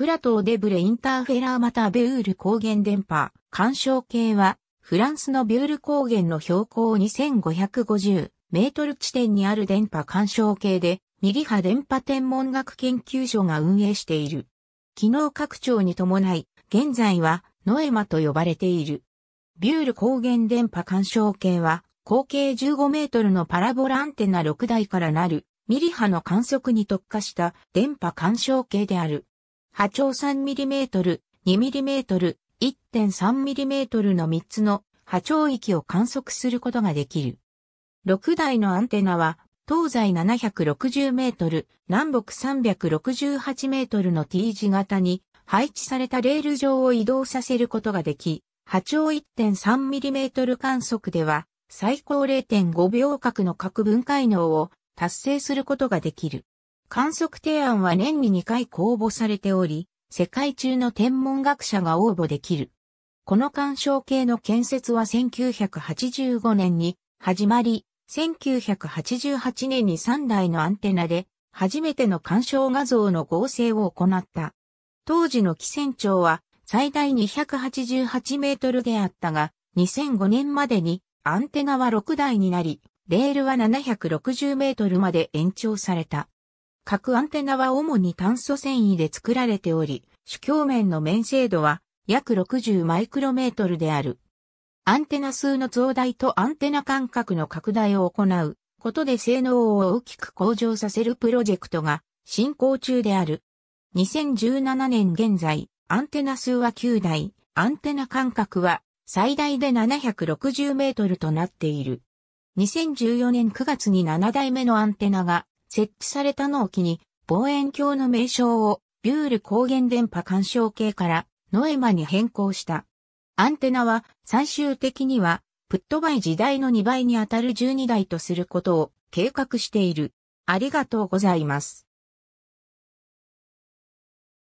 プラトーデブレインターフェラーまたベウール高原電波、干渉計は、フランスのビュール高原の標高2550メートル地点にある電波干渉計で、ミリ波電波天文学研究所が運営している。機能拡張に伴い、現在はノエマと呼ばれている。ビュール高原電波干渉計は、口径15メートルのパラボラアンテナ6台からなる、ミリ波の観測に特化した電波干渉計である。波長 3mm、2mm、1.3mm の3つの波長域を観測することができる。6台のアンテナは、東西760メートル、南北368メートルの T 字型に配置されたレール上を移動させることができ、波長 1.3mm 観測では、最高0.5秒角の核分解能を達成することができる。観測提案は年に2回公募されており、世界中の天文学者が応募できる。この干渉系の建設は1985年に始まり、1988年に3台のアンテナで初めての干渉画像の合成を行った。当時の気船長は最大288メートルであったが、2005年までにアンテナは6台になり、レールは760メートルまで延長された。各アンテナは主に炭素繊維で作られており、主鏡面の面精度は約60マイクロメートルである。アンテナ数の増大とアンテナ間隔の拡大を行うことで性能を大きく向上させるプロジェクトが進行中である。2017年現在、アンテナ数は9台、アンテナ間隔は最大で760メートルとなっている。2014年9月に7台目のアンテナが設置されたのを機に、望遠鏡の名称をビュール光源電波干渉計からノエマに変更した。アンテナは最終的にはプットバイ時代の2倍に当たる12台とすることを計画している。ありがとうございます。